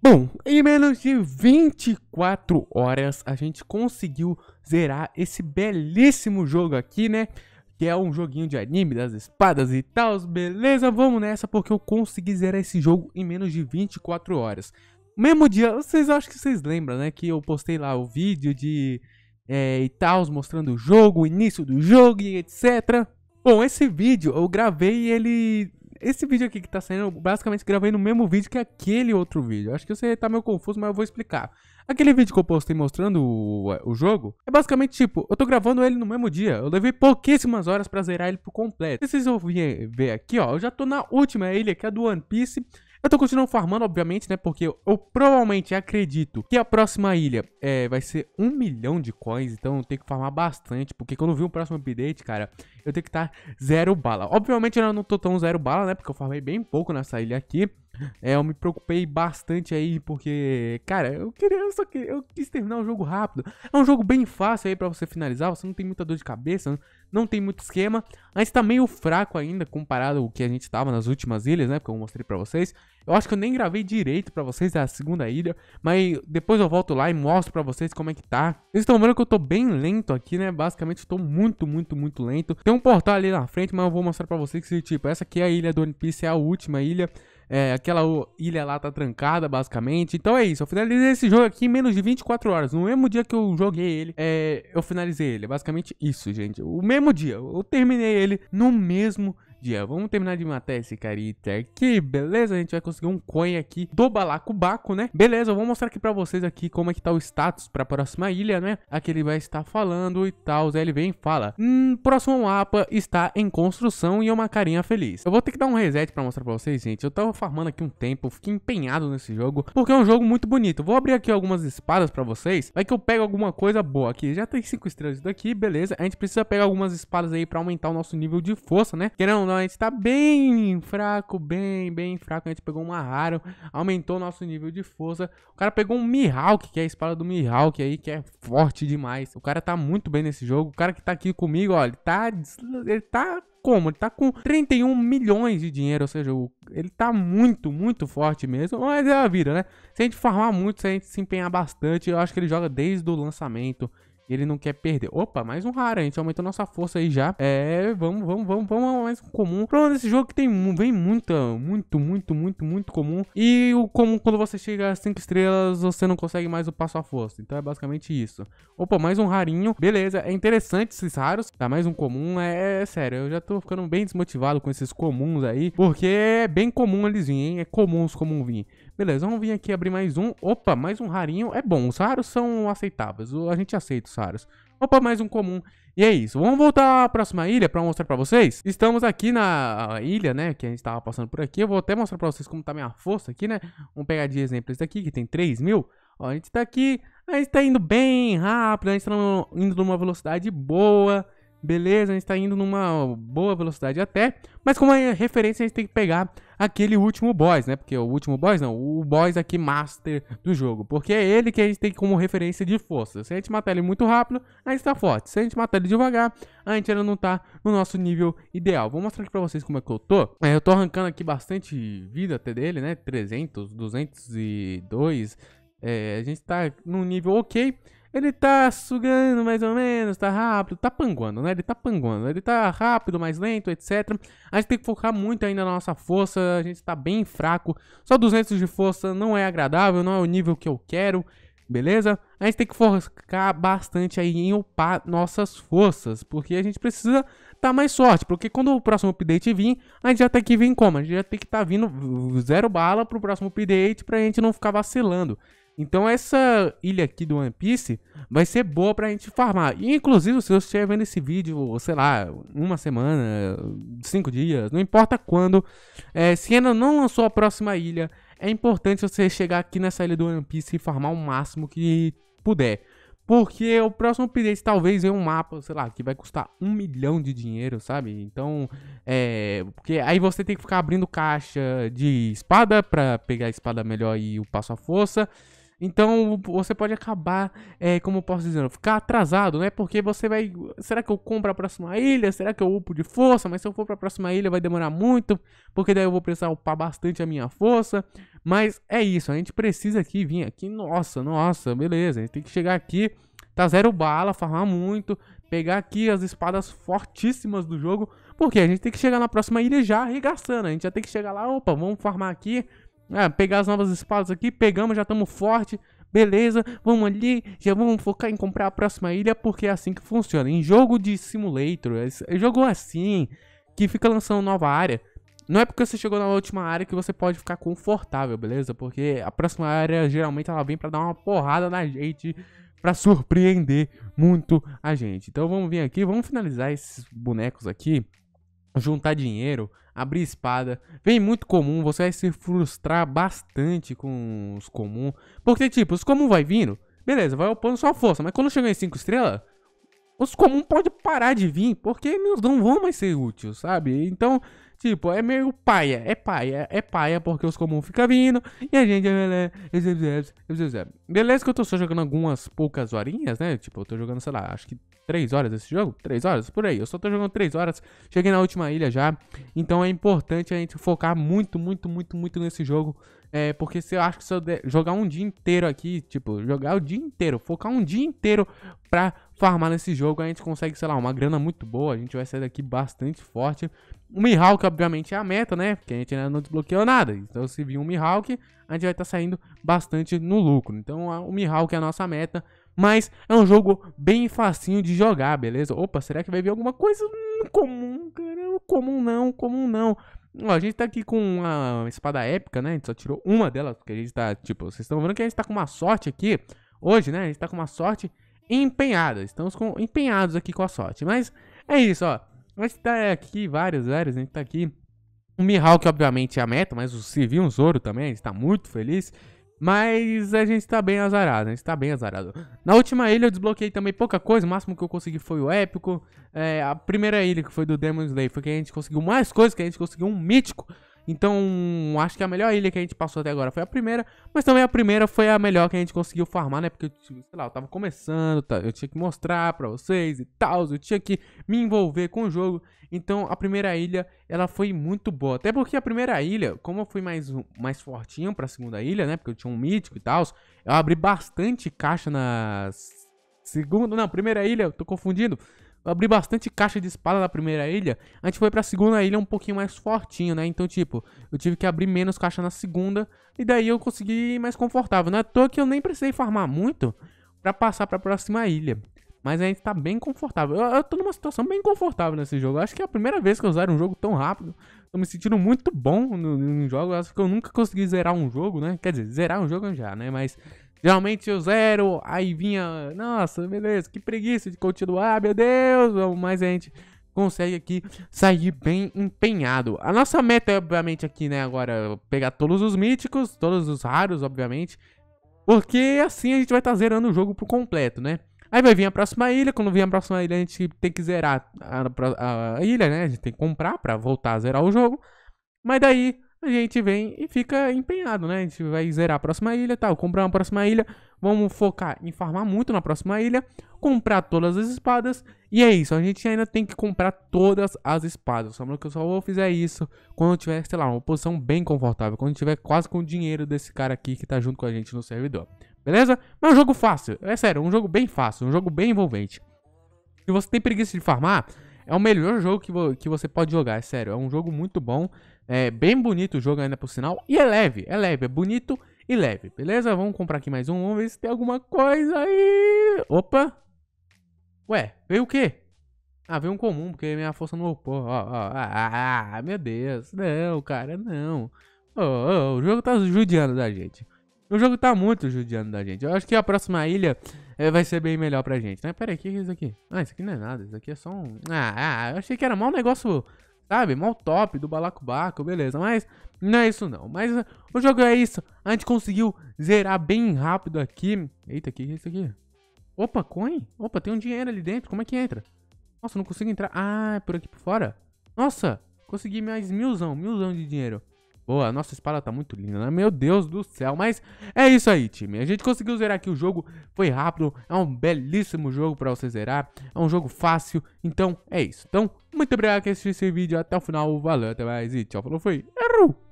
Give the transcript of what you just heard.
Bom, em menos de 24 horas a gente conseguiu zerar esse belíssimo jogo aqui, né? Que é um joguinho de anime das espadas e tal, beleza? Vamos nessa porque eu consegui zerar esse jogo em menos de 24 horas. Mesmo dia, vocês acho que vocês lembram, né? Que eu postei lá o vídeo de é, e tal, mostrando o jogo, o início do jogo e etc. Bom, esse vídeo eu gravei ele esse vídeo aqui que tá saindo, basicamente gravei no mesmo vídeo que aquele outro vídeo. Acho que você tá meio confuso, mas eu vou explicar. Aquele vídeo que eu postei mostrando o, é, o, jogo é basicamente tipo, eu tô gravando ele no mesmo dia. Eu levei pouquíssimas horas pra zerar ele por completo. Se vocês ouvirem ver aqui, ó, eu já tô na última ilha, que é a do One Piece. Eu tô continuando farmando, obviamente, né? Porque eu, eu provavelmente acredito que a próxima ilha é, vai ser um milhão de coins. Então eu tenho que farmar bastante. Porque quando vi o próximo update, cara, eu tenho que estar tá zero bala. Obviamente eu não tô tão zero bala, né? Porque eu farmei bem pouco nessa ilha aqui. É, eu me preocupei bastante aí, porque, cara, eu queria, eu só queria, eu quis terminar o jogo rápido. É um jogo bem fácil aí para você finalizar, você não tem muita dor de cabeça, não tem muito esquema, mas tá meio fraco ainda comparado ao que a gente tava nas últimas ilhas, né, que eu mostrei para vocês. Eu acho que eu nem gravei direito para vocês é a segunda ilha, mas depois eu volto lá e mostro para vocês como é que tá. Vocês estão vendo que eu tô bem lento aqui, né, basicamente eu tô muito, muito, muito lento. Tem um portal ali na frente, mas eu vou mostrar para vocês que, tipo, essa aqui é a ilha do One Piece, é a última ilha. É, aquela ilha lá tá trancada, basicamente. Então é isso. Eu finalizei esse jogo aqui em menos de 24 horas. No mesmo dia que eu joguei ele, é, eu finalizei ele. É basicamente isso, gente. O mesmo dia. Eu terminei ele no mesmo dia. Vamos terminar de matar esse carita aqui, beleza? A gente vai conseguir um coin aqui do balacobaco, né? Beleza, eu vou mostrar aqui pra vocês aqui como é que tá o status pra próxima ilha, né? Aqui ele vai estar falando e tal, Zé ele vem e fala Hum, próximo mapa está em construção e é uma carinha feliz. Eu vou ter que dar um reset pra mostrar pra vocês, gente. Eu tava farmando aqui um tempo, fiquei empenhado nesse jogo, porque é um jogo muito bonito. Vou abrir aqui algumas espadas pra vocês, vai que eu pego alguma coisa boa aqui. Já tem 5 estrelas daqui, beleza? A gente precisa pegar algumas espadas aí pra aumentar o nosso nível de força, né? Querendo não, a gente tá bem fraco, bem, bem fraco. A gente pegou uma raro, aumentou nosso nível de força. O cara pegou um Mihawk, que é a espada do Mihawk aí, que é forte demais. O cara tá muito bem nesse jogo. O cara que tá aqui comigo, ó, ele tá. Ele tá como? Ele tá com 31 milhões de dinheiro, ou seja, ele tá muito, muito forte mesmo, mas é a vida, né? Se a gente farmar muito, se a gente se empenhar bastante, eu acho que ele joga desde o lançamento. Ele não quer perder. Opa, mais um raro. A gente aumentou nossa força aí já. É, vamos, vamos, vamos, vamos. Mais um comum. Pronto, esse jogo é que tem vem muita, muito, muito, muito, muito comum. E o comum, quando você chega a 5 estrelas, você não consegue mais o passo à força. Então é basicamente isso. Opa, mais um rarinho. Beleza, é interessante esses raros. Tá, mais um comum. É, é, é sério, eu já tô ficando bem desmotivado com esses comuns aí. Porque é bem comum eles virem, hein? É comum os comuns virem. Beleza, vamos vir aqui abrir mais um. Opa, mais um rarinho. É bom, os raros são aceitáveis. A gente aceita os raros. Opa, mais um comum. E é isso. Vamos voltar à próxima ilha para mostrar para vocês. Estamos aqui na ilha, né? Que a gente estava passando por aqui. Eu vou até mostrar para vocês como tá minha força aqui, né? Vamos pegar de exemplo esse daqui, que tem 3 mil. Ó, a gente está aqui. A gente está indo bem rápido. A gente está indo numa velocidade boa. Beleza, a gente está indo numa boa velocidade até, mas como é referência a gente tem que pegar aquele último boss, né? Porque o último boss não, o boss aqui master do jogo, porque é ele que a gente tem como referência de força. Se a gente matar ele muito rápido, a gente tá forte. Se a gente matar ele devagar, a gente ainda não tá no nosso nível ideal. Vou mostrar aqui para vocês como é que eu tô. É, eu tô arrancando aqui bastante vida até dele, né? 300, 202. É, a gente está num nível ok. Ele tá sugando mais ou menos, tá rápido, tá panguando, né? Ele tá panguando, ele tá rápido, mais lento, etc. A gente tem que focar muito ainda na nossa força, a gente tá bem fraco. Só 200 de força não é agradável, não é o nível que eu quero, beleza? A gente tem que focar bastante aí em upar nossas forças, porque a gente precisa tá mais sorte, porque quando o próximo update vir, a gente já tem que vir como? A gente já tem que estar tá vindo zero bala pro próximo update pra gente não ficar vacilando. Então essa ilha aqui do One Piece vai ser boa pra gente farmar. E, inclusive, se você estiver vendo esse vídeo, sei lá, uma semana, cinco dias, não importa quando, é, se ainda não lançou a próxima ilha, é importante você chegar aqui nessa ilha do One Piece e farmar o máximo que puder. Porque o próximo update talvez venha é um mapa, sei lá, que vai custar um milhão de dinheiro, sabe? Então, é. Porque aí você tem que ficar abrindo caixa de espada para pegar a espada melhor e o passo à força. Então você pode acabar, é, como eu posso dizer, ficar atrasado, né? Porque você vai. Será que eu compro a próxima ilha? Será que eu upo de força? Mas se eu for para a próxima ilha vai demorar muito, porque daí eu vou precisar upar bastante a minha força. Mas é isso, a gente precisa aqui vir aqui. Nossa, nossa, beleza. A gente tem que chegar aqui, tá zero bala, farmar muito, pegar aqui as espadas fortíssimas do jogo. Porque a gente tem que chegar na próxima ilha já arregaçando. A gente já tem que chegar lá, opa, vamos farmar aqui ah, pegar as novas espadas aqui, pegamos, já estamos forte. Beleza, vamos ali, já vamos focar em comprar a próxima ilha, porque é assim que funciona. Em jogo de simulator, é, é jogo assim, que fica lançando nova área. Não é porque você chegou na última área que você pode ficar confortável, beleza? Porque a próxima área, geralmente, ela vem pra dar uma porrada na gente, pra surpreender muito a gente. Então vamos vir aqui, vamos finalizar esses bonecos aqui juntar dinheiro, abrir espada. Vem muito comum, você vai se frustrar bastante com os comuns. Porque, tipo, os comuns vai vindo, beleza, vai opondo sua força. Mas quando chegar em 5 estrelas, os comuns podem parar de vir, porque eles não vão mais ser úteis, sabe? Então, tipo, é meio paia, é paia, é paia, porque os comuns ficam vindo e a gente. Beleza que eu tô só jogando algumas poucas horinhas, né? Tipo, eu tô jogando, sei lá, acho que 3 horas esse jogo? 3 horas? Por aí. Eu só tô jogando 3 horas. Cheguei na última ilha já. Então é importante a gente focar muito, muito, muito, muito nesse jogo. É, porque se eu acho que se eu jogar um dia inteiro aqui, tipo, jogar o dia inteiro, focar um dia inteiro pra farmar nesse jogo, a gente consegue, sei lá, uma grana muito boa. A gente vai sair daqui bastante forte. O Mihawk, obviamente, é a meta, né? Porque a gente ainda não desbloqueou nada. Então, se vir um Mihawk, a gente vai estar tá saindo bastante no lucro. Então, o Mihawk é a nossa meta. Mas é um jogo bem facinho de jogar, beleza? Opa, será que vai vir alguma coisa hum, comum? cara? comum não, comum não. Ó, a gente tá aqui com uma espada épica, né? A gente só tirou uma delas, porque a gente tá, tipo, vocês estão vendo que a gente tá com uma sorte aqui. Hoje, né? A gente tá com uma sorte empenhada. Estamos com, empenhados aqui com a sorte. Mas é isso, ó. A gente tá aqui, várias vários, a gente tá aqui. O Mihawk, obviamente, é a meta, mas o Civil, Zoro também, a gente tá muito feliz. Mas a gente tá bem azarado, a gente tá bem azarado. Na última ilha eu desbloqueei também pouca coisa, o máximo que eu consegui foi o épico. É, a primeira ilha que foi do Demon Slayer foi que a gente conseguiu mais coisas, que a gente conseguiu um mítico. Então, acho que a melhor ilha que a gente passou até agora foi a primeira, mas também a primeira foi a melhor que a gente conseguiu farmar, né? Porque, sei lá, eu tava começando, tá, eu tinha que mostrar pra vocês e tal, eu tinha que me envolver com o jogo. Então, a primeira ilha, ela foi muito boa. Até porque a primeira ilha, como eu fui mais, mais fortinho pra segunda ilha, né? Porque eu tinha um mítico e tal, eu abri bastante caixa na Segunda, não, primeira ilha, eu tô confundindo. Eu abri bastante caixa de espada na primeira ilha. A gente foi pra segunda ilha um pouquinho mais fortinho, né? Então, tipo, eu tive que abrir menos caixa na segunda. E daí eu consegui ir mais confortável. Não é à toa que eu nem precisei farmar muito pra passar pra próxima ilha. Mas a gente tá bem confortável. Eu, eu tô numa situação bem confortável nesse jogo. Eu acho que é a primeira vez que eu usar um jogo tão rápido. Tô me sentindo muito bom no, no jogo. Eu acho que eu nunca consegui zerar um jogo, né? Quer dizer, zerar um jogo já, né? Mas Geralmente eu zero, aí vinha, nossa, beleza, que preguiça de continuar, ah, meu Deus, mas a gente consegue aqui sair bem empenhado. A nossa meta é, obviamente, aqui, né, agora, pegar todos os míticos, todos os raros, obviamente, porque assim a gente vai estar tá zerando o jogo por completo, né? Aí vai vir a próxima ilha, quando vir a próxima ilha a gente tem que zerar a, a, a ilha, né, a gente tem que comprar pra voltar a zerar o jogo, mas daí a gente vem e fica empenhado, né? A gente vai zerar a próxima ilha, tal, tá? comprar uma próxima ilha, vamos focar em farmar muito na próxima ilha, comprar todas as espadas, e é isso, a gente ainda tem que comprar todas as espadas, só que eu só vou fizer isso quando eu tiver, sei lá, uma posição bem confortável, quando eu tiver quase com o dinheiro desse cara aqui que tá junto com a gente no servidor, beleza? Mas é um jogo fácil, é sério, um jogo bem fácil, um jogo bem envolvente. Se você tem preguiça de farmar, é o melhor jogo que, vo que você pode jogar, é sério, é um jogo muito bom. É bem bonito o jogo ainda por sinal. E é leve, é leve, é bonito e leve. Beleza? Vamos comprar aqui mais um. Vamos ver se tem alguma coisa aí. Opa! Ué, veio o quê? Ah, veio um comum, porque minha força não opor. Ó, ó, ah, meu Deus. Não, cara, não. Oh, oh, o jogo tá judiando da gente. O jogo tá muito judiando da gente. Eu acho que a próxima ilha é, vai ser bem melhor pra gente, né? Pera aí, o que é isso aqui? Ah, isso aqui não é nada. Isso aqui é só um... Ah, ah eu achei que era mal um negócio Sabe? Mal top do Balacobaco, beleza. Mas não é isso não. Mas o jogo é isso. A gente conseguiu zerar bem rápido aqui. Eita, o que é isso aqui? Opa, coin? Opa, tem um dinheiro ali dentro. Como é que entra? Nossa, não consigo entrar. Ah, é por aqui por fora? Nossa, consegui mais milzão, milzão de dinheiro. Boa, nossa espada tá muito linda, né? Meu Deus do céu. Mas é isso aí, time. A gente conseguiu zerar aqui o jogo. Foi rápido. É um belíssimo jogo pra você zerar. É um jogo fácil. Então, é isso. Então, muito obrigado por assistir esse vídeo até o final. Valeu, até mais e tchau. Falou, foi. Errou!